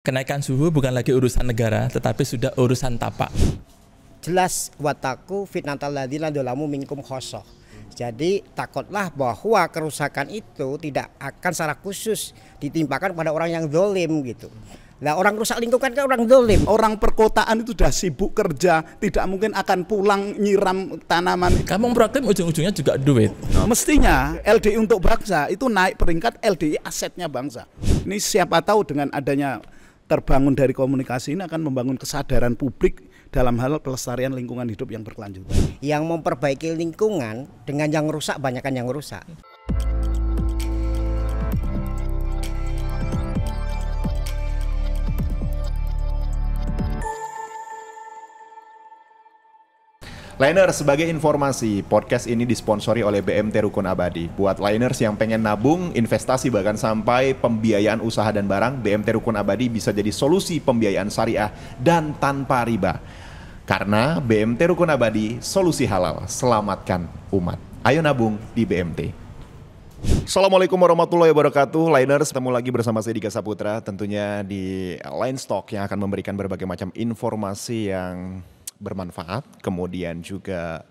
Kenaikan suhu bukan lagi urusan negara, tetapi sudah urusan tapak. Jelas wataku fitnatal ladina dolamu minkum khosoh. Jadi takutlah bahwa kerusakan itu tidak akan secara khusus ditimpakan pada orang yang dolim gitu. Nah orang rusak lingkungan kan orang dolim. Orang perkotaan itu sudah sibuk kerja, tidak mungkin akan pulang nyiram tanaman. Kamu praktek ujung-ujungnya juga duit. Mestinya LDI untuk bangsa itu naik peringkat LDI asetnya bangsa. Ini siapa tahu dengan adanya terbangun dari komunikasi ini akan membangun kesadaran publik dalam hal pelestarian lingkungan hidup yang berkelanjutan. Yang memperbaiki lingkungan dengan yang rusak banyakkan yang rusak. Liner sebagai informasi, podcast ini disponsori oleh BMT Rukun Abadi. Buat liners yang pengen nabung, investasi bahkan sampai pembiayaan usaha dan barang, BMT Rukun Abadi bisa jadi solusi pembiayaan syariah dan tanpa riba. Karena BMT Rukun Abadi, solusi halal, selamatkan umat. Ayo nabung di BMT. Assalamualaikum warahmatullahi wabarakatuh Liners, ketemu lagi bersama saya Dika Saputra Tentunya di Line Stock yang akan memberikan berbagai macam informasi yang bermanfaat, kemudian juga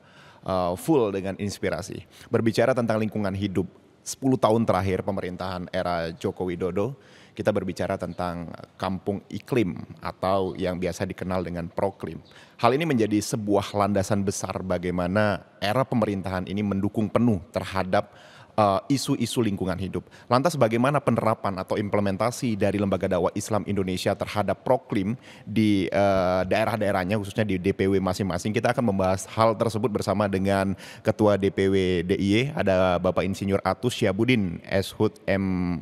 uh, full dengan inspirasi. Berbicara tentang lingkungan hidup, 10 tahun terakhir pemerintahan era Joko Widodo, kita berbicara tentang kampung iklim atau yang biasa dikenal dengan proklim. Hal ini menjadi sebuah landasan besar bagaimana era pemerintahan ini mendukung penuh terhadap Eh, isu-isu uh, lingkungan hidup. Lantas bagaimana penerapan atau implementasi dari Lembaga Dakwah Islam Indonesia terhadap proklim di uh, daerah-daerahnya khususnya di DPW masing-masing. Kita akan membahas hal tersebut bersama dengan Ketua DPW DIY ada Bapak Insinyur Atus Syabudin Eshud M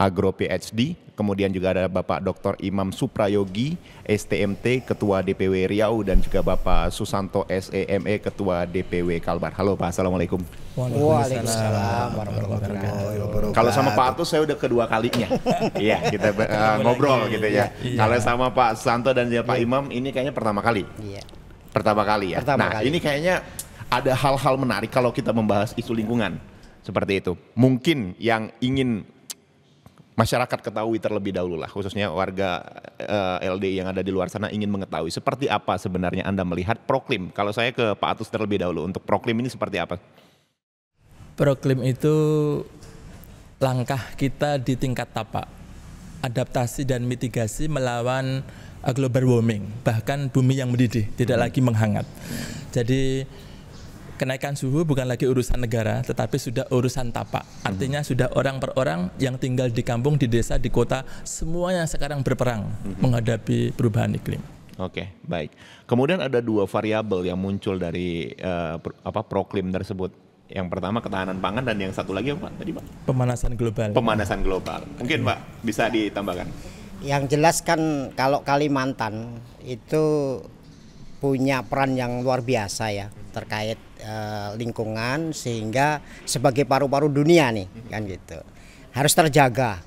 Agro PhD, kemudian juga ada Bapak Dr. Imam Suprayogi, STMT, Ketua DPW Riau, dan juga Bapak Susanto SEME, e, Ketua DPW Kalbar. Halo Pak, Assalamualaikum. Waalaikumsalam Kalau sama Pak Atus saya udah kedua kalinya. Iya, kita uh, ngobrol gitu ya. Iya, iya. Kalau sama Pak Santo dan juga Pak iya. Imam, ini kayaknya pertama kali. Iya. Pertama kali ya. nah, ini kayaknya ada hal-hal menarik kalau kita membahas isu lingkungan seperti itu. Mungkin yang ingin masyarakat ketahui terlebih dahulu lah khususnya warga uh, eh, LDI yang ada di luar sana ingin mengetahui seperti apa sebenarnya Anda melihat proklim. Kalau saya ke Pak Atus terlebih dahulu untuk proklim ini seperti apa? Proklim itu langkah kita di tingkat tapak adaptasi dan mitigasi melawan eh, global warming bahkan bumi yang mendidih tidak hmm. lagi menghangat. Jadi Kenaikan suhu bukan lagi urusan negara, tetapi sudah urusan tapak. Hmm. Artinya sudah orang per orang yang tinggal di kampung, di desa, di kota, semuanya sekarang berperang hmm. menghadapi perubahan iklim. Oke, okay, baik. Kemudian ada dua variabel yang muncul dari uh, pro, apa proklim tersebut. Yang pertama ketahanan pangan dan yang satu lagi apa tadi, Pak? Pemanasan global. Pemanasan global. Mungkin, Pak, bisa nah, ditambahkan. Yang jelas kan kalau Kalimantan itu punya peran yang luar biasa ya terkait e, lingkungan sehingga sebagai paru-paru dunia nih kan gitu harus terjaga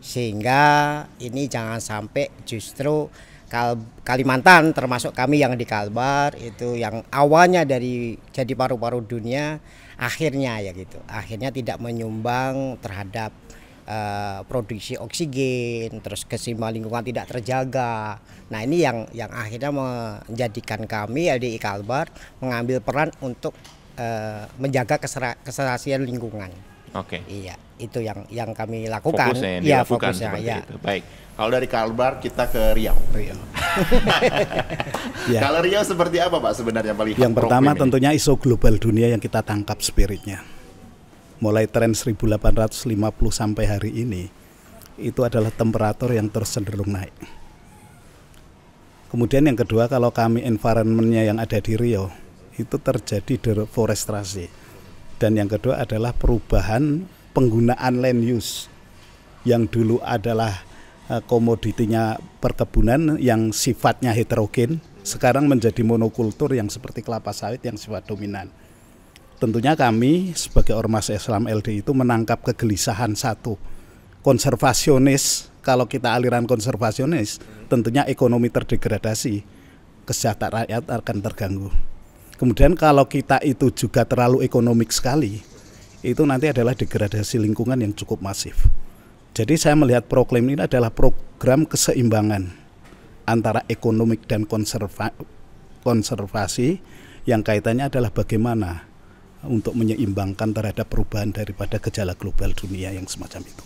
sehingga ini jangan sampai justru Kal Kalimantan termasuk kami yang di Kalbar itu yang awalnya dari jadi paru-paru dunia akhirnya ya gitu akhirnya tidak menyumbang terhadap Eh, produksi oksigen, terus keseimbangan lingkungan tidak terjaga. Nah ini yang yang akhirnya menjadikan kami LDI Kalbar mengambil peran untuk uh, menjaga keserasian lingkungan. Oke. Okay. Iya, itu yang yang kami lakukan. Fokusnya yang ya, fokusnya, ya. itu. Baik. Kalau dari Kalbar kita ke Riau. Riau. Oh, iya. ya. Kalau Riau seperti apa Pak sebenarnya melihat? Yang pertama ini? tentunya isu global dunia yang kita tangkap spiritnya mulai tren 1850 sampai hari ini itu adalah temperatur yang terus cenderung naik. Kemudian yang kedua kalau kami environmentnya yang ada di Rio itu terjadi deforestasi dan yang kedua adalah perubahan penggunaan land use yang dulu adalah eh, komoditinya perkebunan yang sifatnya heterogen sekarang menjadi monokultur yang seperti kelapa sawit yang sifat dominan tentunya kami sebagai ormas Islam LD itu menangkap kegelisahan satu konservasionis kalau kita aliran konservasionis tentunya ekonomi terdegradasi kesejahteraan rakyat akan terganggu kemudian kalau kita itu juga terlalu ekonomik sekali itu nanti adalah degradasi lingkungan yang cukup masif jadi saya melihat proklaim ini adalah program keseimbangan antara ekonomik dan konserva konservasi yang kaitannya adalah bagaimana untuk menyeimbangkan terhadap perubahan daripada gejala global dunia yang semacam itu.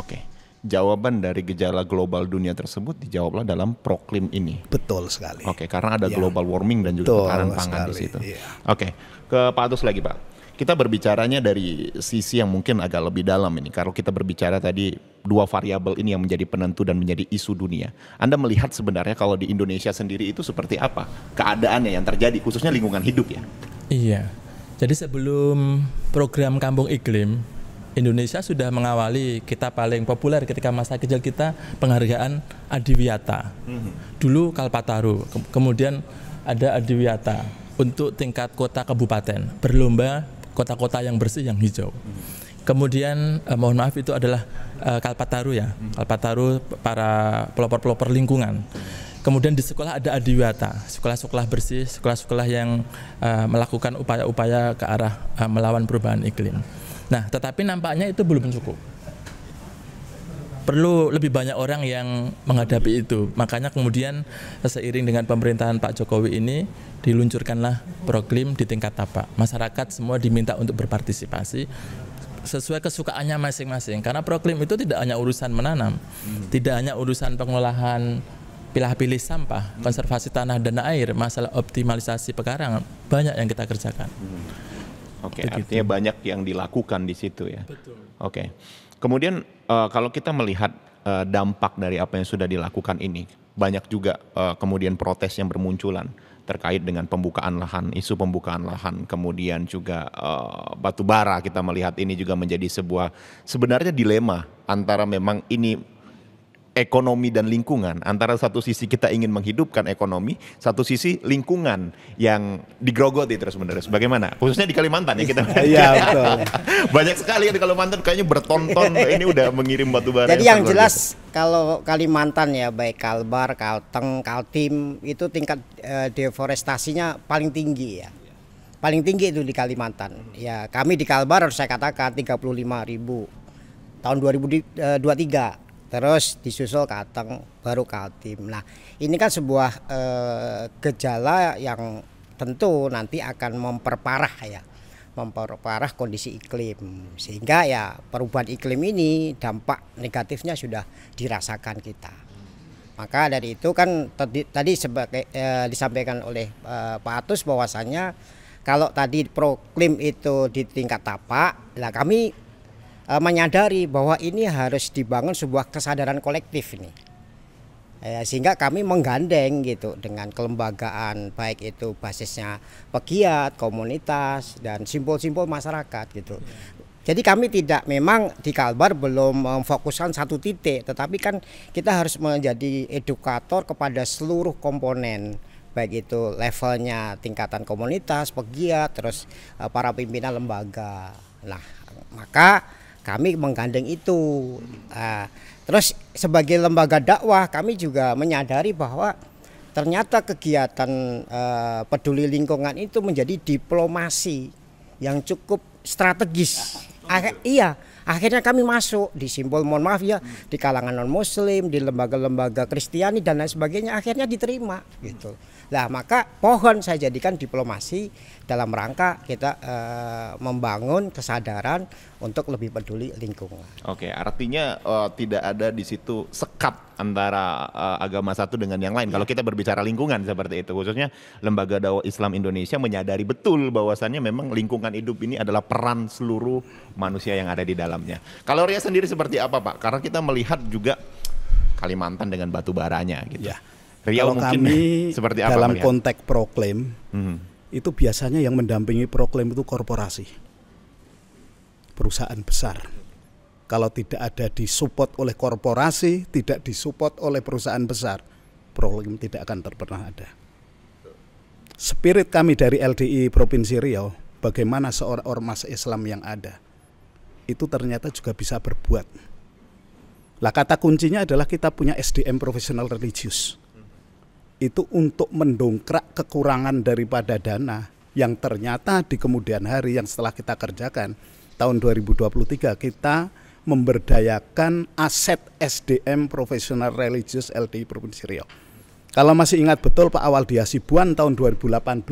Oke. Jawaban dari gejala global dunia tersebut dijawablah dalam proklim ini. Betul sekali. Oke, karena ada ya. global warming dan juga tekanan pangan sekali. di situ. Ya. Oke, ke Pak Atus lagi, Pak. Kita berbicaranya dari sisi yang mungkin agak lebih dalam ini. Kalau kita berbicara tadi dua variabel ini yang menjadi penentu dan menjadi isu dunia. Anda melihat sebenarnya kalau di Indonesia sendiri itu seperti apa keadaannya yang terjadi khususnya lingkungan hidup ya? Iya jadi sebelum program Kampung Iklim, Indonesia sudah mengawali kita paling populer ketika masa kecil kita penghargaan Adiwiyata. Mhm. Dulu Kalpataru, kemudian ada Adiwiyata untuk tingkat kota kabupaten, berlomba kota-kota yang bersih yang hijau. Mhm. Kemudian eh, mohon maaf itu adalah eh, Kalpataru ya, mhm. Kalpataru para pelopor-pelopor lingkungan. Kemudian di sekolah ada adiwata, sekolah-sekolah bersih, sekolah-sekolah yang uh, melakukan upaya-upaya ke arah uh, melawan perubahan iklim. Nah, tetapi nampaknya itu belum cukup. Perlu lebih banyak orang yang menghadapi itu. Makanya kemudian seiring dengan pemerintahan Pak Jokowi ini diluncurkanlah proklim di tingkat tapak. Masyarakat semua diminta untuk berpartisipasi sesuai kesukaannya masing-masing. Karena proklim itu tidak hanya urusan menanam, hmm. tidak hanya urusan pengolahan pilah-pilih sampah, hmm. konservasi tanah dan air, masalah optimalisasi pekarangan, banyak yang kita kerjakan. Hmm. Oke, okay, artinya banyak yang dilakukan di situ ya. Oke. Okay. Kemudian uh, kalau kita melihat uh, dampak dari apa yang sudah dilakukan ini, banyak juga uh, kemudian protes yang bermunculan terkait dengan pembukaan lahan, isu pembukaan lahan, kemudian juga uh, batu bara kita melihat ini juga menjadi sebuah sebenarnya dilema antara memang ini ekonomi dan lingkungan. Antara satu sisi kita ingin menghidupkan ekonomi, satu sisi lingkungan yang digrogoti terus menerus. Bagaimana? Khususnya di Kalimantan ya kita. Iya betul. Banyak sekali di Kalimantan kayaknya bertonton ini udah mengirim batu bara. Jadi yang, jelas gitu. kalau Kalimantan ya baik Kalbar, Kalteng, Kaltim itu tingkat eh, deforestasinya paling tinggi ya. Paling tinggi itu di Kalimantan. Ya, kami di Kalbar harus saya katakan 35 ribu tahun 2023 terus disusul kateng baru kaltim. Nah, ini kan sebuah e, gejala yang tentu nanti akan memperparah ya, memperparah kondisi iklim. Sehingga ya perubahan iklim ini dampak negatifnya sudah dirasakan kita. Maka dari itu kan tadi, tadi sebagai e, disampaikan oleh e, Pak Atus bahwasannya kalau tadi proklim itu di tingkat tapak, lah kami uh, menyadari bahwa ini harus dibangun sebuah kesadaran kolektif ini eh, sehingga kami menggandeng gitu dengan kelembagaan baik itu basisnya pegiat, komunitas dan simbol-simbol masyarakat gitu. Iya. Jadi kami tidak memang di Kalbar belum memfokuskan satu titik, tetapi kan kita harus menjadi edukator kepada seluruh komponen baik itu levelnya tingkatan komunitas, pegiat, terus eh, para pimpinan lembaga. Nah, maka kami menggandeng itu. Uh, terus sebagai lembaga dakwah kami juga menyadari bahwa ternyata kegiatan uh, peduli lingkungan itu menjadi diplomasi yang cukup strategis. Ak ah, iya, akhirnya kami masuk di simbol mohon maaf ya di kalangan non muslim, di lembaga-lembaga Kristiani dan lain sebagainya akhirnya diterima gitu lah maka pohon saya jadikan diplomasi dalam rangka kita e, membangun kesadaran untuk lebih peduli lingkungan. Oke, artinya e, tidak ada di situ sekat antara e, agama satu dengan yang lain. Ya. Kalau kita berbicara lingkungan seperti itu, khususnya lembaga dakwah Islam Indonesia menyadari betul bahwasannya memang lingkungan hidup ini adalah peran seluruh manusia yang ada di dalamnya. Kalau Ria sendiri seperti apa, Pak? Karena kita melihat juga Kalimantan dengan batu baranya gitu. Ya Riau kalau mungkin kami seperti apa dalam ya? konteks proklaim hmm. itu biasanya yang mendampingi proklaim itu korporasi perusahaan besar kalau tidak ada disupport oleh korporasi tidak disupport oleh perusahaan besar proklaim tidak akan terpernah ada spirit kami dari LDI Provinsi Riau bagaimana seorang ormas Islam yang ada itu ternyata juga bisa berbuat lah kata kuncinya adalah kita punya SDM profesional religius itu untuk mendongkrak kekurangan daripada dana yang ternyata di kemudian hari yang setelah kita kerjakan tahun 2023 kita memberdayakan aset SDM Profesional Religious LDI Provinsi Riau. Kalau masih ingat betul Pak Awal diasibuan tahun 2018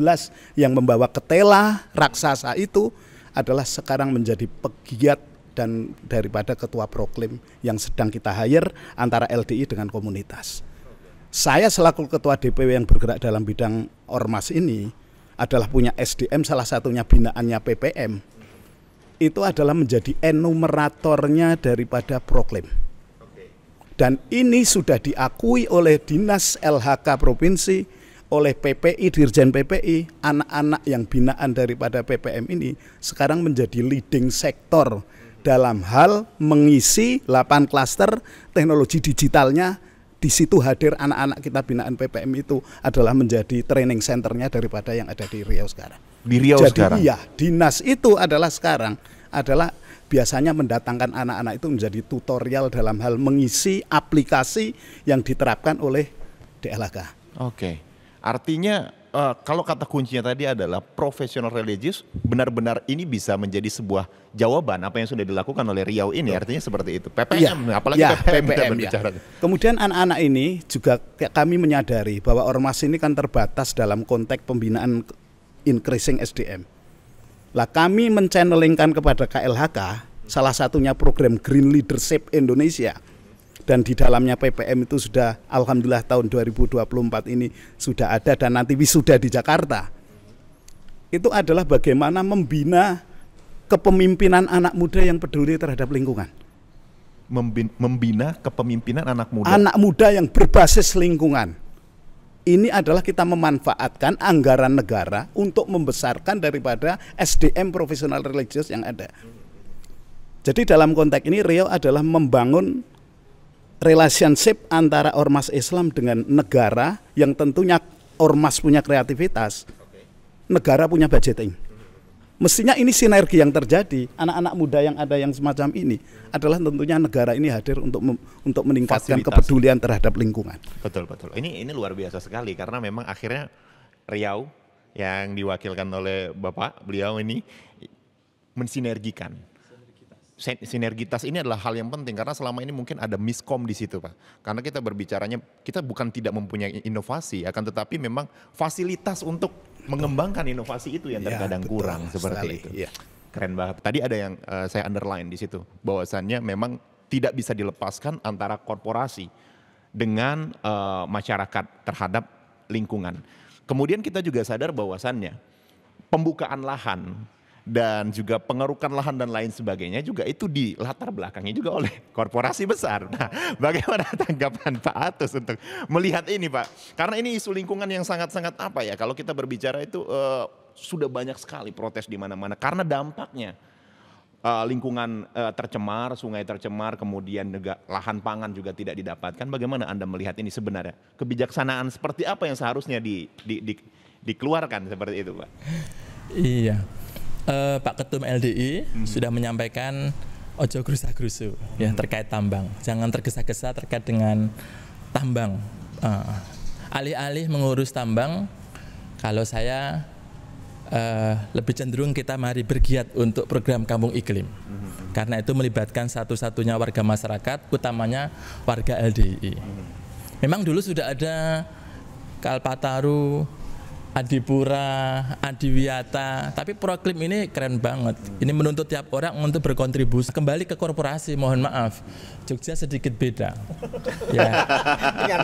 yang membawa ketela raksasa itu adalah sekarang menjadi pegiat dan daripada ketua proklim yang sedang kita hire antara LDI dengan komunitas. Saya selaku ketua DPW yang bergerak dalam bidang ormas ini adalah punya SDM salah satunya binaannya PPM. Itu adalah menjadi enumeratornya daripada proklaim. Dan ini sudah diakui oleh Dinas LHK Provinsi, oleh PPI, Dirjen PPI, anak-anak yang binaan daripada PPM ini sekarang menjadi leading sektor dalam hal mengisi 8 klaster teknologi digitalnya di situ hadir anak-anak kita binaan PPM itu adalah menjadi training centernya daripada yang ada di Riau sekarang. Di Riau Jadi, sekarang. iya, dinas itu adalah sekarang adalah biasanya mendatangkan anak-anak itu menjadi tutorial dalam hal mengisi aplikasi yang diterapkan oleh DLHK. Oke. Artinya uh, kalau kata kuncinya tadi adalah profesional religius benar-benar ini bisa menjadi sebuah jawaban apa yang sudah dilakukan oleh Riau ini artinya seperti itu PPM ya, apalagi ya, PPM, PPM ya. Kemudian anak-anak ini juga kami menyadari bahwa ormas ini kan terbatas dalam konteks pembinaan increasing SDM. Lah kami mencanelingkan kepada KLHK salah satunya program Green Leadership Indonesia dan di dalamnya PPM itu sudah alhamdulillah tahun 2024 ini sudah ada dan nanti wisuda di Jakarta. Itu adalah bagaimana membina kepemimpinan anak muda yang peduli terhadap lingkungan. Membina kepemimpinan anak muda. Anak muda yang berbasis lingkungan. Ini adalah kita memanfaatkan anggaran negara untuk membesarkan daripada SDM profesional religius yang ada. Jadi dalam konteks ini Rio adalah membangun relationship antara ormas Islam dengan negara yang tentunya ormas punya kreativitas, negara punya budgeting. Mestinya ini sinergi yang terjadi. Anak-anak muda yang ada yang semacam ini adalah tentunya negara ini hadir untuk mem, untuk meningkatkan Fasilitas. kepedulian terhadap lingkungan. Betul betul. Ini ini luar biasa sekali karena memang akhirnya Riau yang diwakilkan oleh Bapak beliau ini mensinergikan sinergitas ini adalah hal yang penting karena selama ini mungkin ada miskom di situ pak karena kita berbicaranya kita bukan tidak mempunyai inovasi akan tetapi memang fasilitas untuk mengembangkan inovasi itu yang iya, terkadang ya, betul, kurang seperti sekali. itu ya. keren banget tadi ada yang uh, saya underline di situ bahwasannya memang tidak bisa dilepaskan antara korporasi dengan uh, masyarakat terhadap lingkungan kemudian kita juga sadar bahwasannya pembukaan lahan dan juga pengerukan lahan dan lain sebagainya juga itu di latar belakangnya juga oleh korporasi besar. Nah, bagaimana tanggapan Pak Atus untuk melihat ini, Pak? Karena ini isu lingkungan yang sangat-sangat apa ya? Kalau kita berbicara itu uh, sudah banyak sekali protes di mana-mana karena dampaknya uh, lingkungan uh, tercemar, sungai tercemar, kemudian juga lahan pangan juga tidak didapatkan. Bagaimana Anda melihat ini sebenarnya? Kebijaksanaan seperti apa yang seharusnya di, di, di, dikeluarkan seperti itu, Pak? Iya uh, Pak Ketum LDI hmm. sudah menyampaikan ojo gerusa-gerusu ya, hmm. ya terkait tambang. Jangan tergesa-gesa terkait dengan tambang. alih alih-alih mengurus tambang, kalau saya uh, lebih cenderung kita mari bergiat untuk program Kampung Iklim. Hmm. Karena itu melibatkan satu-satunya warga masyarakat, utamanya warga LDI. Hmm. Memang dulu sudah ada Kalpataru Adipura, Adiwiyata, Tapi proklim ini keren banget. Ini menuntut tiap orang untuk berkontribusi kembali ke korporasi. Mohon maaf, Jogja sedikit beda. ya. ya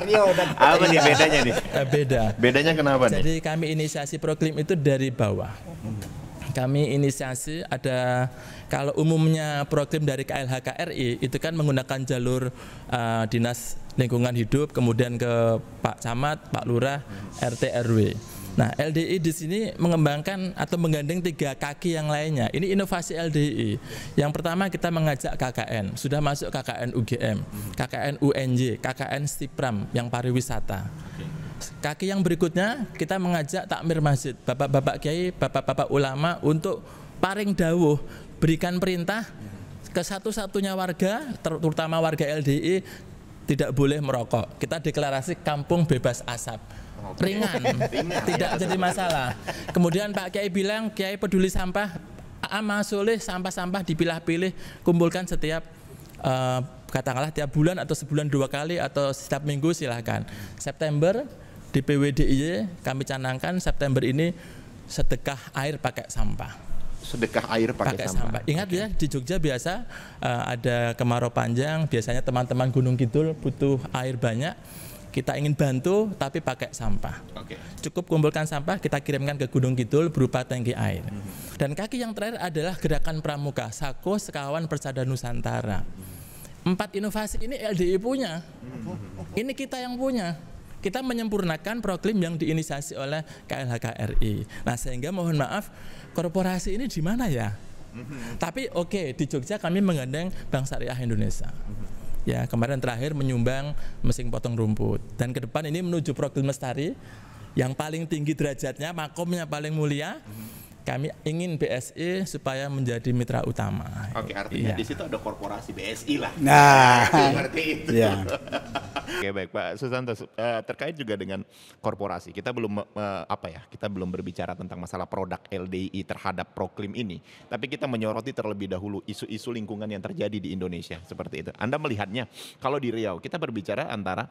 Apa nih bedanya nih? Beda. Bedanya eh, kenapa Jadi nih? Jadi kami inisiasi proklim itu dari bawah. Kami inisiasi ada kalau umumnya proklim dari KLHKRI itu kan menggunakan jalur uh, dinas lingkungan hidup kemudian ke Pak Camat, Pak Lurah, RT RW. Nah, LDI di sini mengembangkan atau menggandeng tiga kaki yang lainnya. Ini inovasi LDI. Yang pertama kita mengajak KKN, sudah masuk KKN UGM, mhm. KKN UNJ, KKN Stipram yang pariwisata. Kaki yang berikutnya kita mengajak takmir masjid, bapak-bapak kiai, bapak-bapak ulama untuk paring dawuh, berikan perintah ke satu-satunya warga, terutama warga LDI tidak boleh merokok. Kita deklarasi kampung bebas asap ringan, tidak jadi masalah. Kemudian Pak Kiai bilang Kiai peduli sampah, ama soleh sampah-sampah dipilah-pilih, kumpulkan setiap uh, katakanlah tiap bulan atau sebulan dua kali atau setiap minggu silahkan. September di PWDIY kami canangkan September ini sedekah air pakai sampah sedekah air pakai, pakai sampah. sampah. Ingat okay. ya di Jogja biasa uh, ada kemarau panjang, biasanya teman-teman Gunung Kidul butuh air banyak kita ingin bantu tapi pakai sampah. Okay. Cukup kumpulkan sampah, kita kirimkan ke Gunung Kidul berupa tangki air. Mm -hmm. Dan kaki yang terakhir adalah gerakan pramuka, Sako Sekawan Persada Nusantara. Empat inovasi ini LDI punya. Mm -hmm. Ini kita yang punya. Kita menyempurnakan proklim yang diinisiasi oleh KLHKRI. Nah, sehingga mohon maaf, korporasi ini di mana ya? Mm -hmm. Tapi oke, okay, di Jogja kami mengandeng Bank Syariah Indonesia. Mhm ya kemarin terakhir menyumbang mesin potong rumput dan ke depan ini menuju program lestari yang paling tinggi derajatnya makomnya paling mulia kami ingin BSI supaya menjadi mitra utama. Oke, artinya ya. di situ ada korporasi BSI lah. Nah, berarti itu. Ya. Oke, baik Pak Susanto eh, terkait juga dengan korporasi. Kita belum apa ya? Kita belum berbicara tentang masalah produk LDI terhadap proklim ini, tapi kita menyoroti terlebih dahulu isu-isu lingkungan yang terjadi di Indonesia seperti itu. Anda melihatnya kalau di Riau kita berbicara antara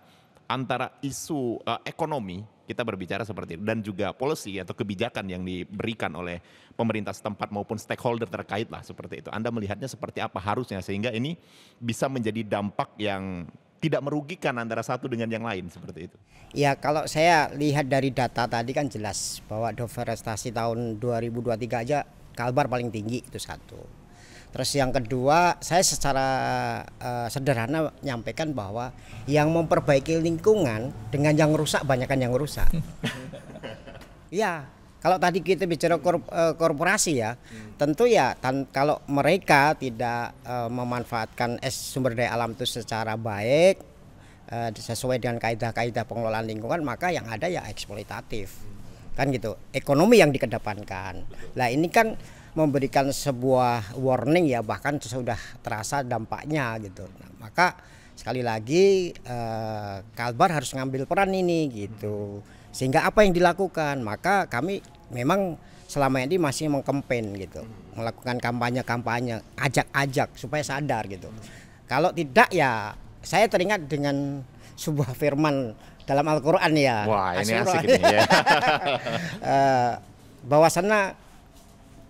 antara isu uh, ekonomi kita berbicara seperti itu dan juga policy atau kebijakan yang diberikan oleh pemerintah setempat maupun stakeholder terkait lah seperti itu. Anda melihatnya seperti apa harusnya sehingga ini bisa menjadi dampak yang tidak merugikan antara satu dengan yang lain seperti itu. Ya, kalau saya lihat dari data tadi kan jelas bahwa deforestasi tahun 2023 aja Kalbar paling tinggi itu satu. Terus yang kedua, saya secara uh, sederhana menyampaikan bahwa yang memperbaiki lingkungan dengan yang rusak banyakkan yang rusak. Iya, kalau tadi kita bicara eh, korporasi ya, hmm. tentu ya tan kalau mereka tidak uh, memanfaatkan es sumber daya alam itu secara baik uh, sesuai dengan kaedah-kaedah pengelolaan lingkungan, maka yang ada ya eksploitatif. Kan gitu, ekonomi yang dikedepankan. Nah, ini kan memberikan sebuah warning ya bahkan sudah terasa dampaknya gitu. Nah, maka sekali lagi eh, Kalbar harus ngambil peran ini gitu. Sehingga apa yang dilakukan? Maka kami memang selama ini masih mengkempen gitu, melakukan kampanye-kampanye, ajak-ajak supaya sadar gitu. Kalau tidak ya saya teringat dengan sebuah firman dalam Al-Qur'an ya. Wah, ini asik ini ya. uh, bahwasannya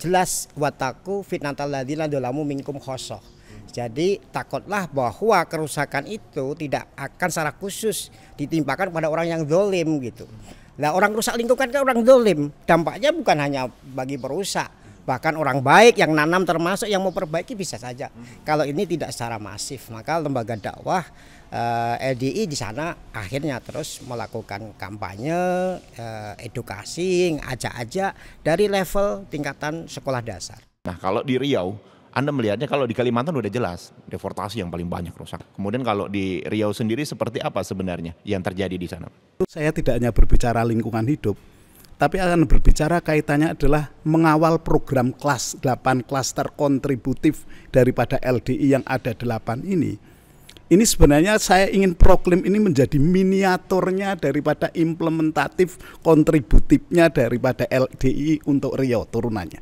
jelas wataku fitnatal ladina dolamu mingkum khosoh. Jadi takutlah bahwa kerusakan itu tidak akan secara khusus ditimpakan pada orang yang dolim gitu. Lah orang rusak lingkungan kan orang dolim. Dampaknya bukan hanya bagi perusak, bahkan orang baik yang nanam termasuk yang mau perbaiki bisa saja. Kalau ini tidak secara masif, maka lembaga dakwah uh, eh, LDI di sana akhirnya terus melakukan kampanye uh, edukasi ajak-ajak dari level tingkatan sekolah dasar. Nah kalau di Riau anda melihatnya kalau di Kalimantan udah jelas deportasi yang paling banyak rusak. Kemudian kalau di Riau sendiri seperti apa sebenarnya yang terjadi di sana? Saya tidak hanya berbicara lingkungan hidup, tapi akan berbicara kaitannya adalah mengawal program kelas 8 klaster kontributif daripada LDI yang ada 8 ini ini sebenarnya saya ingin proklaim ini menjadi miniaturnya daripada implementatif kontributifnya daripada LDI untuk Rio turunannya.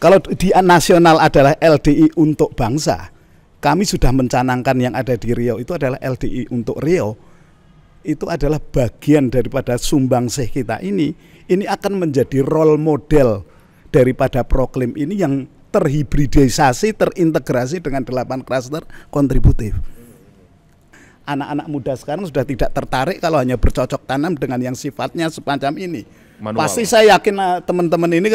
Kalau di nasional adalah LDI untuk bangsa, kami sudah mencanangkan yang ada di Rio itu adalah LDI untuk Rio, Itu adalah bagian daripada sumbangsih kita ini. Ini akan menjadi role model daripada proklaim ini yang terhibridisasi, terintegrasi dengan delapan cluster kontributif anak-anak muda sekarang sudah tidak tertarik kalau hanya bercocok tanam dengan yang sifatnya sepanjang ini. Manual. Pasti saya yakin eh, teman-teman ini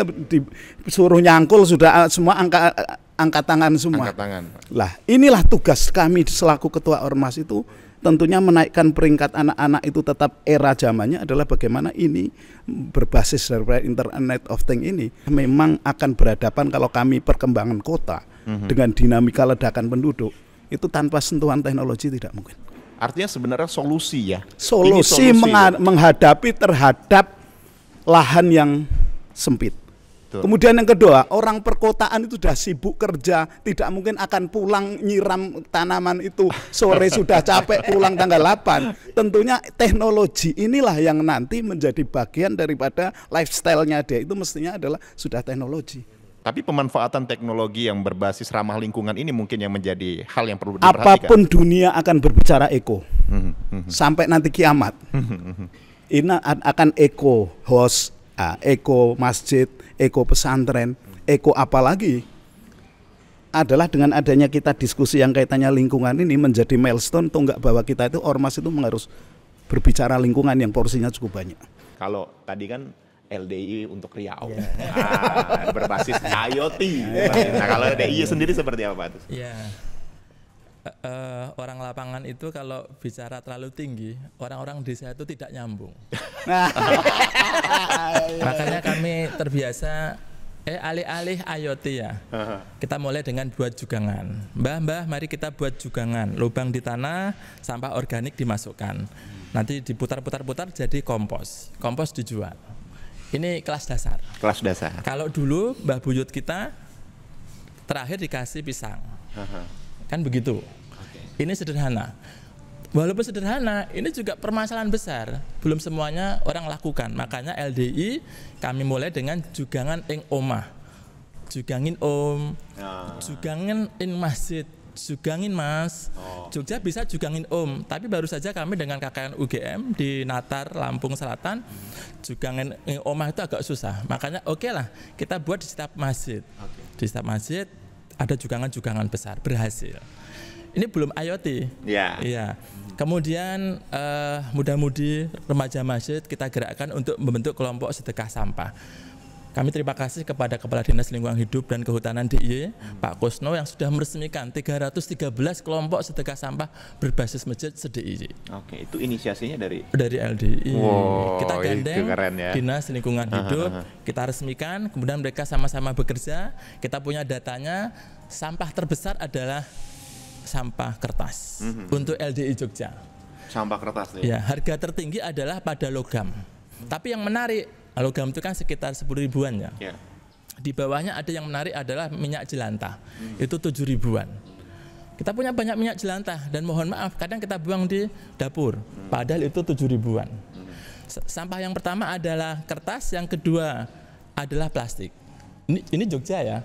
disuruh nyangkul sudah eh, semua angka eh, angkat tangan semua. Angkat tangan. Lah, inilah tugas kami selaku ketua ormas itu tentunya menaikkan peringkat anak-anak itu tetap era zamannya adalah bagaimana ini berbasis dari internet of thing ini memang akan berhadapan kalau kami perkembangan kota mm -hmm. dengan dinamika ledakan penduduk itu tanpa sentuhan teknologi tidak mungkin. Artinya sebenarnya solusi ya. Solusi, ya. menghadapi terhadap lahan yang sempit. Betul. Kemudian yang kedua, orang perkotaan itu sudah sibuk kerja, tidak mungkin akan pulang nyiram tanaman itu sore sudah capek pulang tanggal 8. Tentunya teknologi inilah yang nanti menjadi bagian daripada lifestyle-nya dia itu mestinya adalah sudah teknologi. Tapi pemanfaatan teknologi yang berbasis ramah lingkungan ini mungkin yang menjadi hal yang perlu diperhatikan. Apapun dunia akan berbicara eko, mhm, mhm. sampai nanti kiamat. Mhm, ini akan eko host, eko masjid, eko pesantren, eko apalagi adalah dengan adanya kita diskusi yang kaitannya lingkungan ini menjadi milestone atau enggak bahwa kita itu ormas itu harus berbicara lingkungan yang porsinya cukup banyak. Kalau tadi kan LDI untuk Riau yeah. Iya. nah, berbasis IoT. Iya. Nah kalau DI sendiri seperti apa tuh? Yeah. Iya. Uh, eh, orang lapangan itu kalau bicara terlalu tinggi, orang-orang desa itu tidak nyambung. Makanya kami terbiasa eh alih-alih IoT ya. Uh -huh. Kita mulai dengan buat jugangan. Mbah-mbah, mari kita buat jugangan. Lubang di tanah, sampah organik dimasukkan. Nanti diputar-putar-putar jadi kompos. Kompos dijual. Ini kelas dasar. Kelas dasar. Kalau dulu Mbah Buyut kita terakhir dikasih pisang. Aha. Kan begitu. Okay. Ini sederhana. Walaupun sederhana, ini juga permasalahan besar. Belum semuanya orang lakukan. Makanya LDI kami mulai dengan jugangan ing omah. Jugangin om, ah. jugangan ing masjid, Jugangin mas, oh. Jogja bisa jugangin om. Tapi baru saja kami dengan KKN UGM di Natar, Lampung Selatan, hmm. jugangin eh, omah itu agak susah. Makanya oke okay lah, kita buat di setiap masjid. Okay. Di setiap masjid ada jugangan-jugangan besar, berhasil. Ini belum IoT. Iya. Yeah. Iya. Kemudian uh, eh, mudah-mudi remaja masjid kita gerakkan untuk membentuk kelompok sedekah sampah kami terima kasih kepada Kepala Dinas Lingkungan Hidup dan Kehutanan DIY, Pak Kusno yang sudah meresmikan 313 kelompok sedekah sampah berbasis masjid se Oke, itu inisiasinya dari dari LDI. Wow, kita gandeng keren ya. Dinas Lingkungan Hidup, aha, aha. kita resmikan, kemudian mereka sama-sama bekerja, kita punya datanya sampah terbesar adalah sampah kertas -hmm. untuk LDI Jogja. Sampah kertas Ya. Ya, harga tertinggi adalah pada logam. Tapi yang menarik Logam itu kan sekitar 10 ribuan ya. Yeah. Di bawahnya ada yang menarik adalah minyak jelantah. Hmm. Itu 7 ribuan. Kita punya banyak minyak jelantah dan mohon maaf kadang kita buang di dapur. Hmm. Padahal itu 7 ribuan. Hmm. Sampah yang pertama adalah kertas, yang kedua adalah plastik. Ini, ini Jogja ya,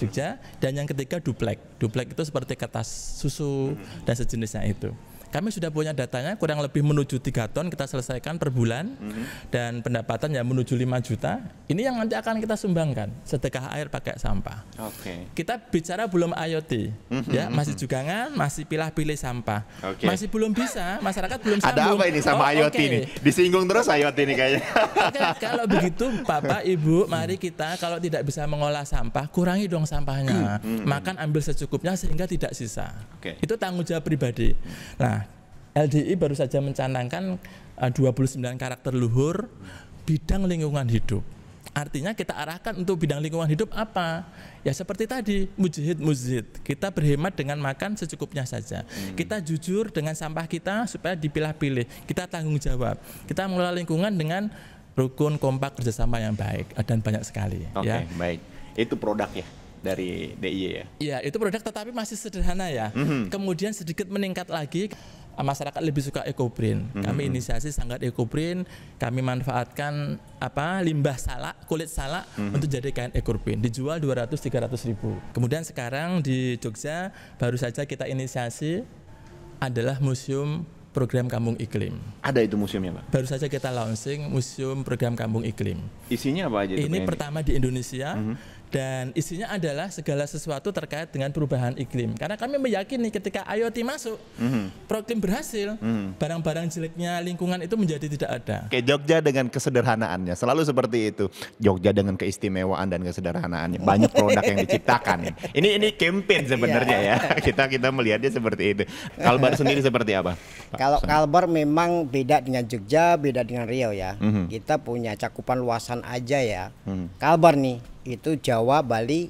Jogja. Dan yang ketiga duplek. Duplek itu seperti kertas susu dan sejenisnya itu. Kami sudah punya datanya kurang lebih menuju 3 ton kita selesaikan per bulan mm-hmm. dan pendapatan ya menuju 5 juta. Ini yang nanti akan kita sumbangkan sedekah air pakai sampah. Oke. Okay. Kita bicara belum IoT mm-hmm. ya mhm, masih juga mhm. jugangan masih pilih pilih sampah. Okay. Masih belum bisa masyarakat belum sambung. Ada apa ini sama oh, IoT okay. ini Disinggung terus IoT ini kayaknya. okay, kalau begitu Bapak Ibu mari mhm. kita kalau tidak bisa mengolah sampah kurangi dong sampahnya. Mm-hmm. Makan ambil secukupnya sehingga tidak sisa. Okay. Itu tanggung jawab pribadi. Nah LDI baru saja mencanangkan eh, uh, 29 karakter luhur bidang lingkungan hidup. Artinya kita arahkan untuk bidang lingkungan hidup apa? Ya seperti tadi, mujahid muzid. Kita berhemat dengan makan secukupnya saja. Hmm. Kita jujur dengan sampah kita supaya dipilah-pilih. Kita tanggung jawab. Kita mengelola lingkungan dengan rukun, kompak, kerjasama yang baik. Eh, dan banyak sekali. Ya. Oke, okay, ya. baik. Itu produk ya dari DIY ya? Iya, itu produk tetapi masih sederhana ya. Mm -hmm. Kemudian sedikit meningkat lagi. Ah, masyarakat lebih suka ekoprint. Mm -hmm. Kami hmm, hmm. inisiasi sangat ekoprint, kami manfaatkan apa limbah salak, kulit salak mm -hmm. untuk jadi kain ekoprint. Dijual 200 300 ribu. Kemudian sekarang di Jogja baru saja kita inisiasi adalah museum program Kampung Iklim. Ada itu museumnya, Pak? Baru saja kita launching museum program Kampung Iklim. Isinya apa aja itu? Ini pertama ini? di Indonesia. Mm -hmm. hmm dan isinya adalah segala sesuatu terkait dengan perubahan iklim. Karena kami meyakini ketika IoT masuk, mm-hmm. program berhasil, mm-hmm. barang-barang jeleknya lingkungan itu menjadi tidak ada. Oke, Jogja dengan kesederhanaannya selalu seperti itu. Jogja dengan keistimewaan dan kesederhanaannya banyak produk yang diciptakan. Ini ini campaign sebenarnya iya. ya. kita kita melihatnya seperti itu. Kalbar sendiri seperti apa? Kalau Kalbar memang beda dengan Jogja, beda dengan Riau ya. Mm-hmm. Kita punya cakupan luasan aja ya. Mm-hmm. Kalbar nih itu Jawa, Bali,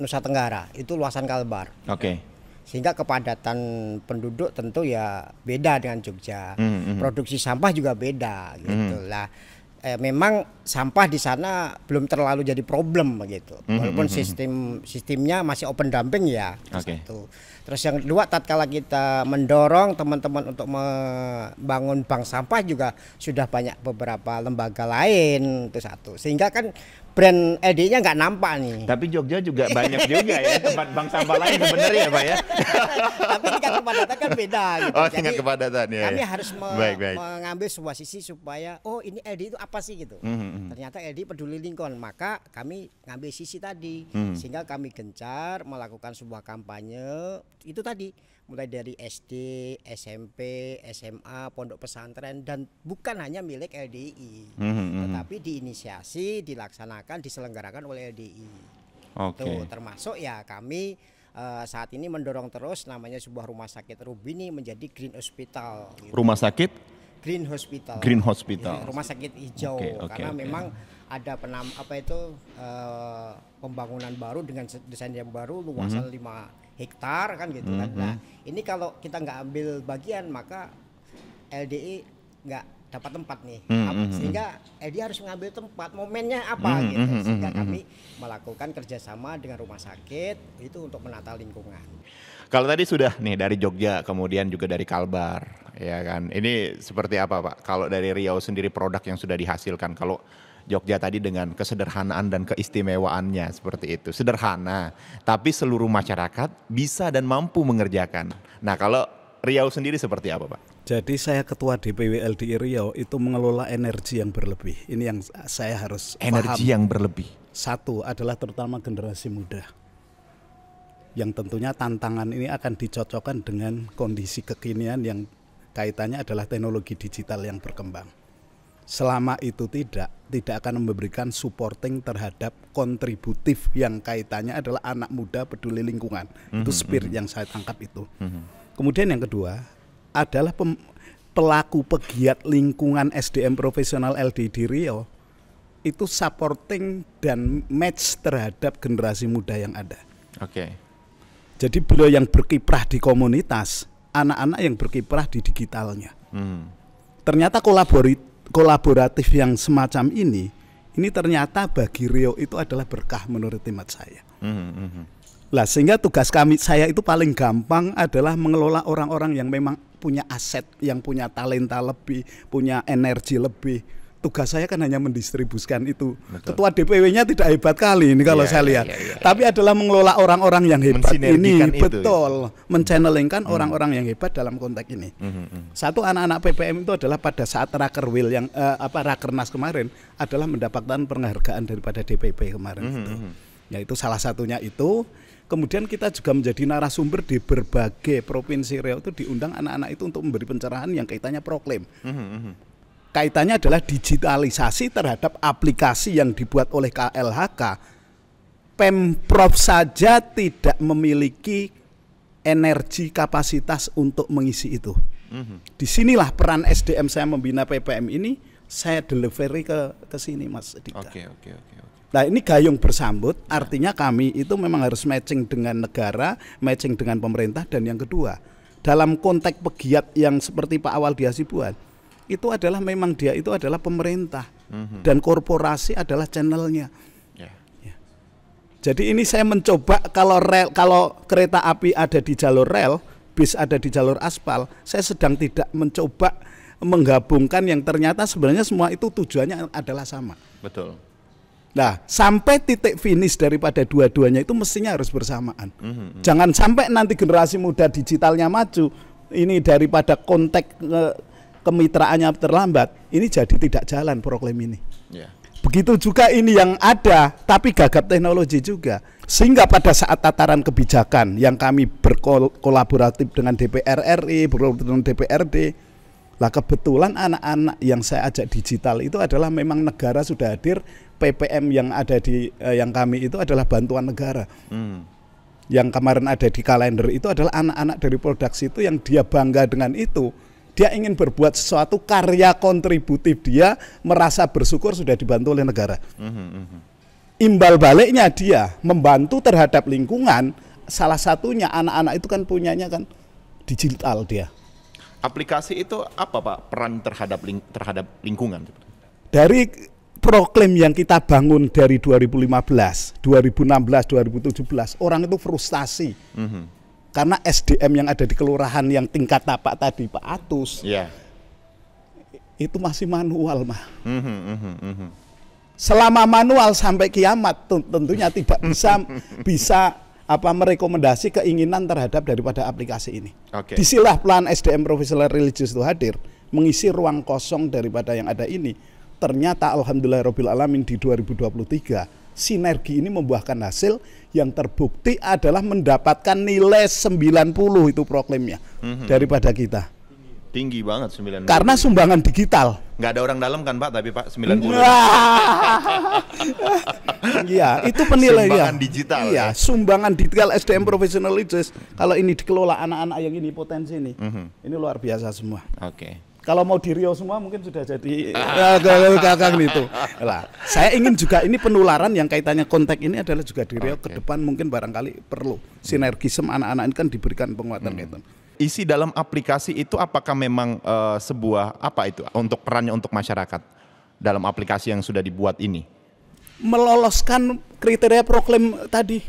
Nusa Tenggara itu luasan Kalbar. Oke. Okay. Sehingga kepadatan penduduk tentu ya beda dengan Jogja. Mm -hmm. Produksi sampah juga beda hmm. gitu. Lah mm -hmm. eh, memang sampah di sana belum terlalu jadi problem begitu. Mm -hmm. Walaupun hmm, hmm, sistem sistemnya masih open dumping ya. Oke. Okay. Gitu. Terus yang kedua tatkala kita mendorong teman-teman untuk membangun bank sampah juga sudah banyak beberapa lembaga lain itu satu. Sehingga kan brand ld nya nggak nampak nih. Tapi Jogja juga banyak juga ya tempat bank sampah lain sebenarnya ya Pak ya. Tapi tingkat kepadatan kan beda gitu. Oh, tingkat kepadatan ya. Kami ya. harus me baik, baik. mengambil sebuah sisi supaya oh ini LD itu apa sih gitu. Mm -hmm. Ternyata LD peduli lingkungan, maka kami ngambil sisi tadi mm -hmm. sehingga kami gencar melakukan sebuah kampanye itu tadi mulai dari SD, SMP, SMA, pondok pesantren dan bukan hanya milik LDI, mm -hmm. tetapi diinisiasi, dilaksanakan, diselenggarakan oleh LDI. Oke. Okay. Tuh, termasuk ya kami uh, saat ini mendorong terus namanya sebuah rumah sakit Rubini menjadi Green Hospital. Gitu. Rumah sakit? Green Hospital. Green Hospital. Ya, rumah sakit hijau okay, okay, karena okay. memang ada penam apa itu uh, pembangunan baru dengan desain yang baru luasan mm -hmm. 5 hektar kan gitu mm -hmm. kan. Mm-hmm. Nah, ini kalau kita nggak ambil bagian maka LDI nggak dapat tempat nih. Mm -hmm. Sehingga LDI harus mengambil tempat. Momennya apa mm -hmm. gitu. Mm-hmm. Sehingga mm-hmm. kami melakukan kerjasama dengan rumah sakit itu untuk menata lingkungan. Kalau tadi sudah nih dari Jogja, kemudian juga dari Kalbar, ya kan. Ini seperti apa Pak? Kalau dari Riau sendiri produk yang sudah dihasilkan, kalau Jogja tadi dengan kesederhanaan dan keistimewaannya seperti itu. Sederhana, tapi seluruh masyarakat bisa dan mampu mengerjakan. Nah, kalau Riau sendiri seperti apa, Pak? Jadi saya ketua DPW LDI Riau itu mengelola energi yang berlebih. Ini yang saya harus energi paham. yang berlebih. Satu adalah terutama generasi muda. Yang tentunya tantangan ini akan dicocokkan dengan kondisi kekinian yang kaitannya adalah teknologi digital yang berkembang selama itu tidak tidak akan memberikan supporting terhadap kontributif yang kaitannya adalah anak muda peduli lingkungan mm-hmm, itu spirit mm-hmm. yang saya tangkap itu mm-hmm. kemudian yang kedua adalah pelaku pegiat lingkungan SDM profesional di Rio itu supporting dan match terhadap generasi muda yang ada oke okay. jadi beliau yang berkiprah di komunitas anak-anak yang berkiprah di digitalnya mm. ternyata kolaborasi kolaboratif yang semacam ini ini ternyata bagi Rio itu adalah berkah menurut hemat saya. Mm-hmm. Lah sehingga tugas kami saya itu paling gampang adalah mengelola orang-orang yang memang punya aset, yang punya talenta lebih, punya energi lebih tugas saya kan hanya mendistribusikan itu. Betul. Ketua DPW-nya tidak hebat kali ini kalau ya, saya iya, lihat. ya, ya, Tapi iya. adalah mengelola orang-orang yang hebat ini, itu, iya. betul, ya? menchannelingkan hmm. orang-orang -hmm. yang hebat dalam konteks ini. Hmm, -hmm. hmm. Satu anak-anak PPM itu adalah pada saat rakerwil yang eh, apa rakernas kemarin adalah mendapatkan penghargaan daripada DPP kemarin hmm, itu. -hmm. itu. salah satunya itu Kemudian kita juga menjadi narasumber di berbagai provinsi Riau itu diundang anak-anak itu untuk memberi pencerahan yang kaitannya proklaim. Hmm, -hmm kaitannya adalah digitalisasi terhadap aplikasi yang dibuat oleh KLHK. Pemprov saja tidak memiliki energi kapasitas untuk mengisi itu. Mm-hmm. Disinilah peran SDM saya membina PPM ini, saya delivery ke ke sini Mas Dika. Oke, oke, oke. Nah ini gayung bersambut, ya. artinya kami itu memang harus matching dengan negara, matching dengan pemerintah, dan yang kedua, dalam konteks pegiat yang seperti Pak Awal Asibuan itu adalah memang dia itu adalah pemerintah mm-hmm. dan korporasi adalah channelnya. Yeah. Ya. Jadi ini saya mencoba kalau rel kalau kereta api ada di jalur rel, bis ada di jalur aspal, saya sedang tidak mencoba menggabungkan yang ternyata sebenarnya semua itu tujuannya adalah sama. Betul. Nah, sampai titik finish daripada dua-duanya itu mestinya harus bersamaan. Mm -hmm. Jangan sampai nanti generasi muda digitalnya maju, ini daripada konteks eh, kemitraannya terlambat, ini jadi tidak jalan proklaim ini. Yeah. Begitu juga ini yang ada, tapi gagap teknologi juga. Sehingga pada saat tataran kebijakan yang kami berkolaboratif dengan DPR RI, dengan DPRD, lah kebetulan anak-anak yang saya ajak digital itu adalah memang negara sudah hadir, PPM yang ada di eh, yang kami itu adalah bantuan negara. Hmm. Yang kemarin ada di kalender itu adalah anak-anak dari produksi itu yang dia bangga dengan itu dia ingin berbuat sesuatu karya kontributif dia merasa bersyukur sudah dibantu oleh negara. Mm-hmm. Imbal baliknya dia membantu terhadap lingkungan. Salah satunya anak-anak itu kan punyanya kan digital dia. Aplikasi itu apa Pak peran terhadap ling terhadap lingkungan? Dari proklaim yang kita bangun dari 2015, 2016, 2017, orang itu frustasi. Mm karena SDM yang ada di kelurahan yang tingkat tapak tadi Pak Atus yeah. itu masih manual mah mm -hmm, mm -hmm, mm -hmm. selama manual sampai kiamat tentunya tidak bisa bisa apa merekomendasi keinginan terhadap daripada aplikasi ini. Okay. Disilah plan SDM profesional religius itu hadir mengisi ruang kosong daripada yang ada ini. Ternyata alhamdulillah alamin di 2023 sinergi ini membuahkan hasil yang terbukti adalah mendapatkan nilai 90 itu proklaimnya mm -hmm. daripada kita. Tinggi banget 90. Karena sumbangan digital. Nggak ada orang dalam kan Pak, tapi Pak 90. Nah. Iya, itu penilaian. Sumbangan digital. Iya, ya. sumbangan digital SDM profesional leaders. Kalau ini dikelola anak-anak yang ini potensi ini, mm -hmm. ini luar biasa semua. Oke. Okay kalau mau di Rio semua mungkin sudah jadi gagang ya, gitu. Lah, saya ingin juga ini penularan yang kaitannya kontak ini adalah juga di Rio okay. ke depan mungkin barangkali perlu sinergisme anak-anak ini kan diberikan penguatan hmm. Gitu. Isi dalam aplikasi itu apakah memang uh, sebuah apa itu untuk perannya untuk masyarakat dalam aplikasi yang sudah dibuat ini? Meloloskan kriteria proklam tadi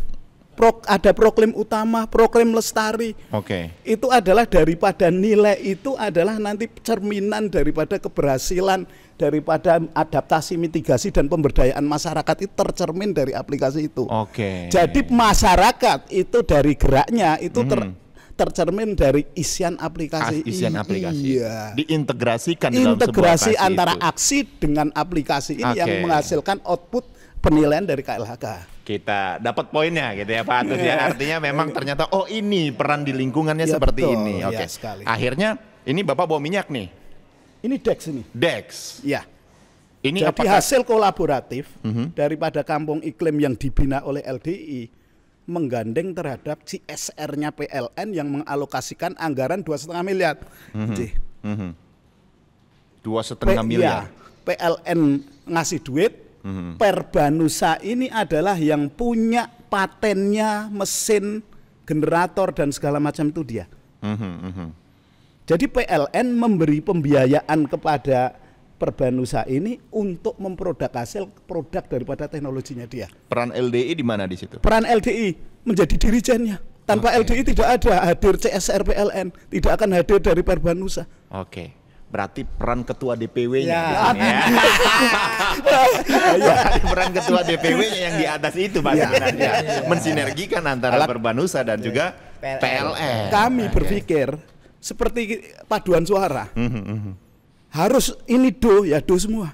pro, ada proklaim utama, proklaim lestari. Oke. Okay. Itu adalah daripada nilai itu adalah nanti cerminan daripada keberhasilan daripada adaptasi mitigasi dan pemberdayaan masyarakat itu tercermin dari aplikasi itu. Oke. Okay. Jadi masyarakat itu dari geraknya itu ter mm. tercermin dari isian aplikasi. As isian aplikasi. Iya. Diintegrasikan Integrasi dalam antara itu. aksi dengan aplikasi ini okay. yang menghasilkan output penilaian dari KLHK kita dapat poinnya gitu ya Pak Atus ya. Iya. Artinya memang ternyata oh ini peran di lingkungannya ya, seperti betul, ini. Iya, Oke. Okay. Ya, Akhirnya ini Bapak bawa minyak nih. Ini Dex ini. Dex. Ya. Ini Jadi apakah... hasil kolaboratif uh mhm. -huh. daripada kampung iklim yang dibina oleh LDI menggandeng terhadap CSR-nya PLN yang mengalokasikan anggaran dua setengah miliar. Mhm. Mhm. Dua setengah miliar. Ya, PLN ngasih duit, hmm. Perbanusa ini adalah yang punya patennya mesin generator dan segala macam itu dia. Hmm, hmm. Jadi PLN memberi pembiayaan kepada Perbanusa ini untuk memproduk hasil produk daripada teknologinya dia. Peran LDI di mana di situ? Peran LDI menjadi dirijennya. Tanpa okay. LDI tidak ada hadir CSR PLN, tidak akan hadir dari Perbanusa. Oke. Okay berarti peran ketua DPW-nya ya. ya. ya. peran ketua DPW-nya yang di atas itu Pak ya. Ya. ya, mensinergikan antara Alat, Perbanusa dan ya. juga PLN. Kami Kami berpikir seperti paduan suara. Mm -hmm. Harus ini do ya do semua.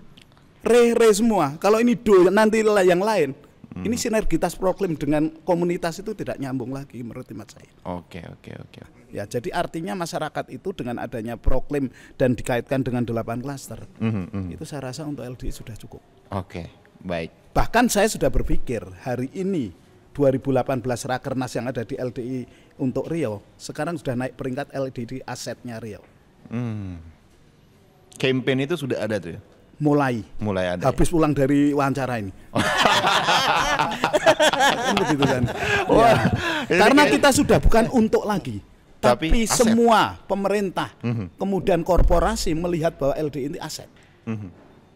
Re re semua. Kalau ini do nanti yang lain. Hmm. Ini sinergitas proklim dengan komunitas itu tidak nyambung lagi menurut imat saya. Oke, okay, oke, okay, oke. Okay. Ya, jadi artinya masyarakat itu dengan adanya proklim dan dikaitkan dengan delapan klaster, mm -hmm. itu saya rasa untuk LDI sudah cukup. Oke, okay, baik. Bahkan saya sudah berpikir hari ini 2018 Rakernas yang ada di LDI untuk Rio, sekarang sudah naik peringkat LDI asetnya Rio. Hmm. Campaign itu sudah ada tuh ya? mulai. Mulai ada. Ya? Habis ya? pulang dari wawancara ini. Kan kan? Wah, karena iya. Ini Karena kita sudah bukan untuk lagi. Tapi, Tapi semua pemerintah, mm -hmm. kemudian korporasi melihat bahwa LD ini aset. Mm -hmm.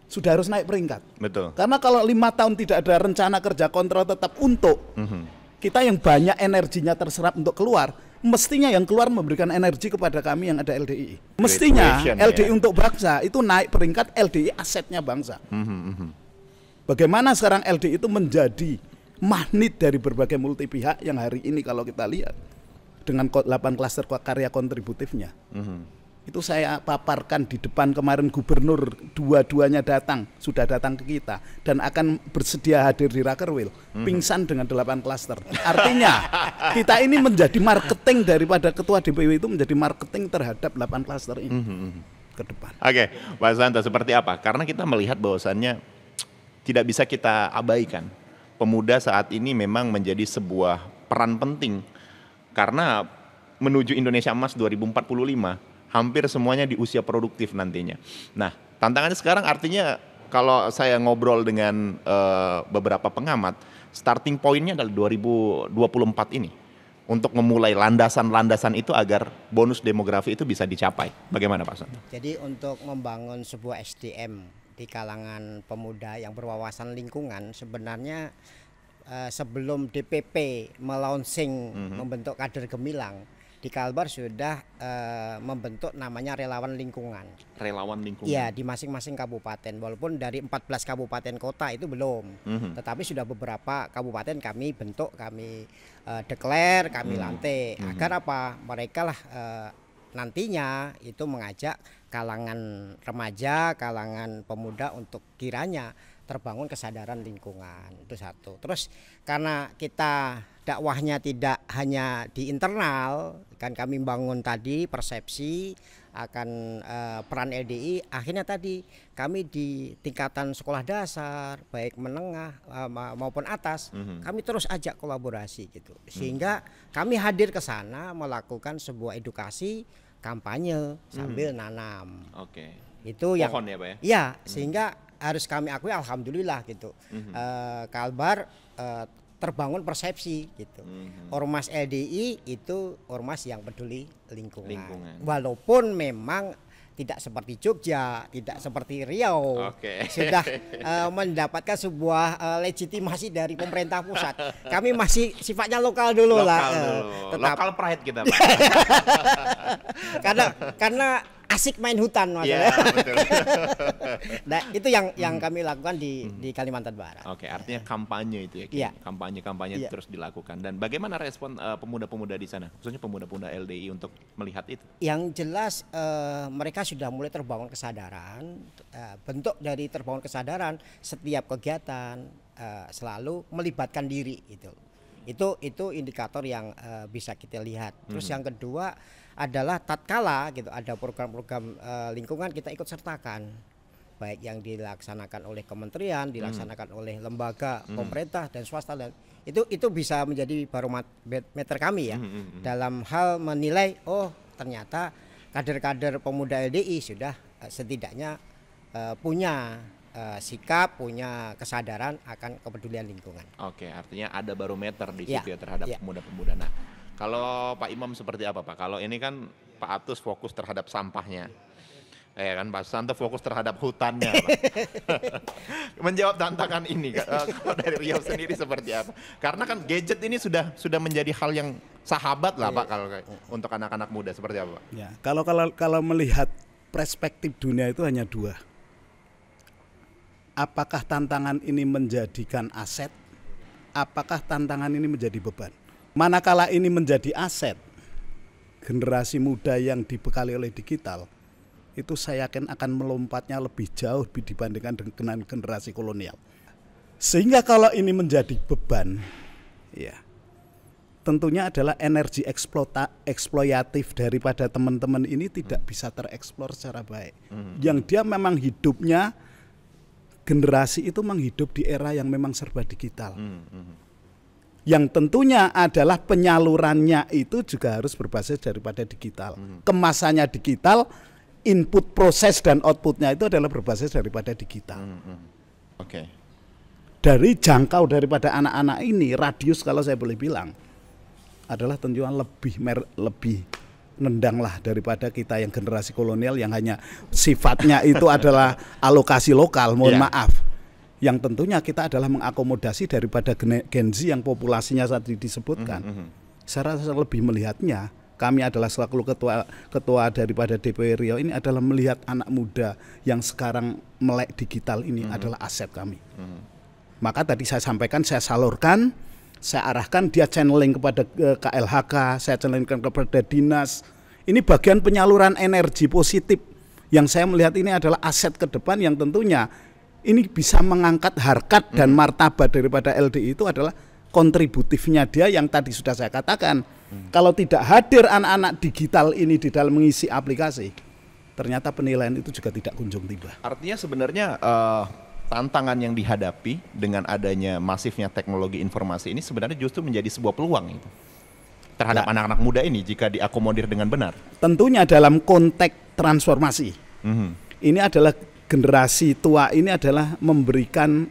Sudah harus naik peringkat. Betul. Karena kalau lima tahun tidak ada rencana kerja kontrol tetap untuk, mm -hmm. kita yang banyak energinya terserap untuk keluar, mestinya yang keluar memberikan energi kepada kami yang ada LDI. Mestinya LDI ya. untuk bangsa itu naik peringkat LDI asetnya bangsa. Mm-hmm. Bagaimana sekarang LDI itu menjadi magnet dari berbagai multi pihak yang hari ini kalau kita lihat dengan 8 klaster karya kontributifnya. Mm-hmm. Itu saya paparkan di depan kemarin gubernur dua-duanya datang, sudah datang ke kita dan akan bersedia hadir di Rakerwil. Mm-hmm. Pingsan dengan 8 klaster. Artinya kita ini menjadi marketing daripada ketua DPW itu menjadi marketing terhadap 8 klaster ini. Mm-hmm. ke depan. Oke, okay. Pak Santa seperti apa? Karena kita melihat bahwasannya tidak bisa kita abaikan. Pemuda saat ini memang menjadi sebuah peran penting karena menuju Indonesia Emas 2045 hampir semuanya di usia produktif nantinya. Nah, tantangannya sekarang artinya kalau saya ngobrol dengan uh, beberapa pengamat, starting pointnya adalah 2024 ini untuk memulai landasan-landasan itu agar bonus demografi itu bisa dicapai. Bagaimana Pak Santo? Jadi untuk membangun sebuah SDM di kalangan pemuda yang berwawasan lingkungan sebenarnya uh, sebelum DPP melaunching mm-hmm. membentuk kader Gemilang di Kalbar sudah uh, membentuk namanya relawan lingkungan. Relawan lingkungan. Iya, di masing-masing kabupaten walaupun dari 14 kabupaten kota itu belum. Mm-hmm. Tetapi sudah beberapa kabupaten kami bentuk, kami uh, eh, deklar, kami mm-hmm. lantik mm-hmm. agar apa? Mereka lah uh, nantinya itu mengajak kalangan remaja, kalangan pemuda untuk kiranya terbangun kesadaran lingkungan itu satu. Terus karena kita dakwahnya tidak hanya di internal, kan kami bangun tadi persepsi akan eh, peran LDI. Akhirnya tadi kami di tingkatan sekolah dasar, baik menengah eh, maupun atas, mm -hmm. kami terus ajak kolaborasi gitu. Mhm. Sehingga mm -hmm. kami hadir ke sana melakukan sebuah edukasi kampanye sambil -hmm. nanam. Oke. Okay. Itu Pohon yang ya, Pak ya. Iya, -hmm. sehingga harus kami akui alhamdulillah gitu mm -hmm. uh, Kalbar uh, terbangun persepsi gitu. Mm -hmm. Ormas LDI itu ormas yang peduli lingkungan. lingkungan. Walaupun memang tidak seperti Jogja, tidak seperti Riau, okay. sudah uh, mendapatkan sebuah uh, legitimasi dari pemerintah pusat. Kami masih sifatnya lokal dulu lah. Dulu. Uh, tetap. Lokal pride kita. karena karena asik main hutan maksudnya. betul. nah, itu yang yang kami lakukan di hmm. di Kalimantan Barat. Oke, okay, artinya kampanye itu ya. Yeah. Kampanye-kampanye yeah. terus dilakukan. Dan bagaimana respon pemuda eh, pemuda-pemuda di sana? Khususnya pemuda-pemuda LDI untuk melihat itu? Yang jelas uh, mereka sudah mulai terbangun kesadaran. Uh, bentuk dari terbangun kesadaran setiap kegiatan uh, selalu melibatkan diri itu. Itu itu indikator yang uh, bisa kita lihat. Terus hmm. yang kedua adalah tatkala gitu ada program-program e, lingkungan kita ikut sertakan baik yang dilaksanakan oleh kementerian, hmm. dilaksanakan hmm. oleh lembaga hmm. pemerintah dan swasta dan itu itu bisa menjadi barometer kami ya hmm, hmm, hmm, dalam hal menilai oh ternyata kader-kader pemuda LDI sudah e, setidaknya e, punya sikap, punya kesadaran akan kepedulian lingkungan. Oke, artinya ada barometer di iya, situ ya, ya terhadap iya. pemuda-pemuda. Ya. Nah, kalau Pak Imam seperti apa Pak? Kalau ini kan Pak Atus fokus terhadap sampahnya. Ya eh, kan Pak Santo fokus terhadap hutannya. Pak. Menjawab tantangan ini eh, kalau dari Riau sendiri seperti apa? Karena kan gadget ini sudah sudah menjadi hal yang sahabat lah Pak iya. kalau untuk anak-anak muda seperti apa? Pak? Ya, kalau kalau kalau melihat perspektif dunia itu hanya dua. Apakah tantangan ini menjadikan aset? Apakah tantangan ini menjadi beban? manakala ini menjadi aset generasi muda yang dibekali oleh digital itu saya yakin akan melompatnya lebih jauh dibandingkan dengan generasi kolonial. Sehingga kalau ini menjadi beban, ya tentunya adalah energi eksploita, eksploitatif daripada teman-teman ini tidak hmm. bisa tereksplor secara baik. Hmm. Yang dia memang hidupnya generasi itu menghidup di era yang memang serba digital. Hmm. Hmm yang tentunya adalah penyalurannya itu juga harus berbasis daripada digital. Hmm. Kemasannya digital, input proses dan outputnya itu adalah berbasis daripada digital. Hmm, hmm. Oke. Dari jangkau daripada anak-anak ini radius kalau saya boleh bilang adalah tentunya lebih mer lebih nendang lah daripada kita yang generasi kolonial yang hanya sifatnya itu adalah alokasi lokal. Mohon yeah. maaf yang tentunya kita adalah mengakomodasi daripada Gen Z yang populasinya saat ini disebutkan. Mm Saya lebih melihatnya kami adalah selaku ketua ketua daripada DPW Riau ini adalah melihat anak muda yang sekarang melek digital ini mm -hmm. adalah aset kami. Mm -hmm. Maka tadi saya sampaikan saya salurkan, saya arahkan dia channeling kepada KLHK, eh, saya channelingkan kepada dinas. Ini bagian penyaluran energi positif yang saya melihat ini adalah aset ke depan yang tentunya ini bisa mengangkat harkat dan hmm. martabat daripada LDI itu adalah kontributifnya dia yang tadi sudah saya katakan. Hmm. Kalau tidak hadir anak-anak digital ini di dalam mengisi aplikasi, ternyata penilaian itu juga tidak kunjung tiba. Artinya sebenarnya uh, tantangan yang dihadapi dengan adanya masifnya teknologi informasi ini sebenarnya justru menjadi sebuah peluang itu terhadap nah. anak-anak muda ini jika diakomodir dengan benar. Tentunya dalam konteks transformasi. Mm -hmm. Ini adalah generasi tua ini adalah memberikan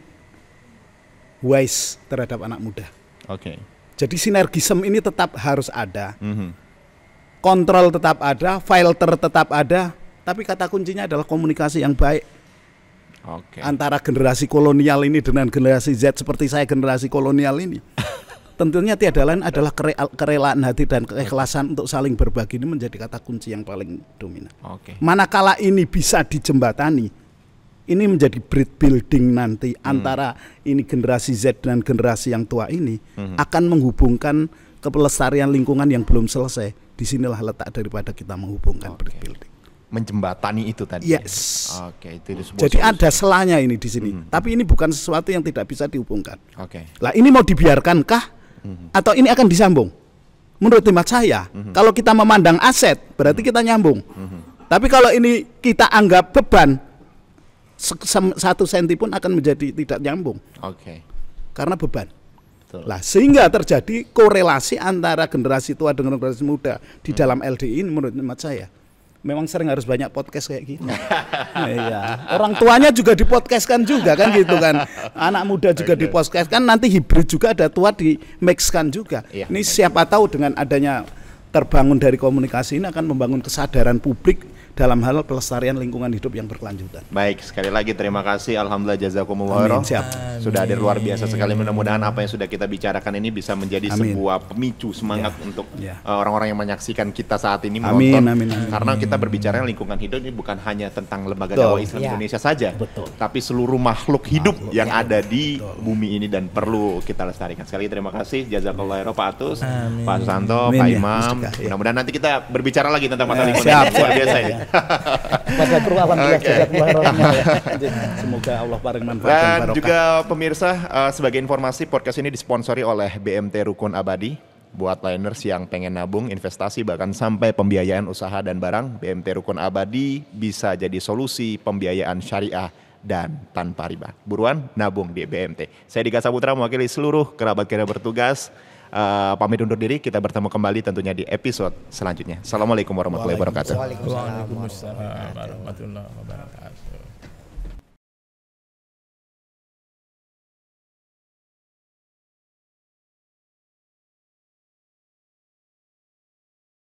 wise terhadap anak muda. Oke. Okay. Jadi sinergisme ini tetap harus ada. Mm-hmm. Kontrol tetap ada, filter tetap ada, tapi kata kuncinya adalah komunikasi yang baik. Okay. Antara generasi kolonial ini dengan generasi Z seperti saya generasi kolonial ini. Tentunya tiada lain adalah kere kerelaan hati dan keikhlasan untuk saling berbagi ini menjadi kata kunci yang paling dominan. Okay. Manakala ini bisa dijembatani, ini menjadi breed building nanti hmm. antara ini generasi Z dan generasi yang tua ini hmm. akan menghubungkan kepelestarian lingkungan yang belum selesai. Disinilah letak daripada kita menghubungkan okay. breed building. Menjembatani itu tadi. Ya? Yes. Oke, okay, itu Jadi solusi. ada selanya ini di sini. Hmm. Tapi ini bukan sesuatu yang tidak bisa dihubungkan. Oke. Okay. Lah ini mau dibiarkankah hmm. atau ini akan disambung? Menurut hemat saya, hmm. kalau kita memandang aset berarti hmm. kita nyambung. Hmm. Tapi kalau ini kita anggap beban, satu senti pun akan menjadi tidak nyambung. Oke. Okay. Karena beban. Betul. Lah sehingga terjadi korelasi antara generasi tua dengan generasi muda di hmm. dalam LDI ini menurut hemat saya. Memang sering harus banyak podcast kayak gini. Gitu. iya. Orang tuanya juga dipodcastkan juga kan gitu kan. Anak muda juga okay. dipodcastkan nanti hibrid juga ada tua di mixkan juga. Iya, ini siapa tahu dengan adanya terbangun dari komunikasi ini akan membangun kesadaran publik dalam hal pelestarian lingkungan hidup yang berkelanjutan. Baik, sekali lagi terima kasih alhamdulillah jazakumullah Amin, Siap. Sudah hadir luar biasa sekali mudah-mudahan apa yang sudah kita bicarakan ini bisa menjadi amin. sebuah pemicu semangat ya. untuk orang ya. Eh, orang-orang yang menyaksikan kita saat ini menonton. Amin, amin, Karena kita berbicara lingkungan hidup ini bukan hanya tentang lembaga dakwah Islam ya. Indonesia saja, Betul. tapi seluruh makhluk hidup makhluk yang ya. ada di Betul. bumi ini dan perlu kita lestarikan. Sekali terima kasih jazakumullah ya. Pak Atus, amin. Pak Susanto, amin, Pak ya. Imam. Ya. Mudah-mudahan nanti kita berbicara lagi tentang masalah eh, lingkungan. Siap, luar biasa ya. Mas Badru alhamdulillah okay. jazakumullah ya. Semoga Allah paling manfaat dan, dan juga pemirsa uh, sebagai informasi podcast ini disponsori oleh BMT Rukun Abadi buat liners yang pengen nabung, investasi bahkan sampai pembiayaan usaha dan barang, BMT Rukun Abadi bisa jadi solusi pembiayaan syariah dan tanpa riba. Buruan nabung di BMT. Saya Dika Saputra mewakili seluruh kerabat kira bertugas. Eh, pamit undur diri. Kita bertemu kembali tentunya di episode selanjutnya. Assalamualaikum warahmatullahi wabarakatuh. Waalaikumsalam warahmatullahi wabarakatuh.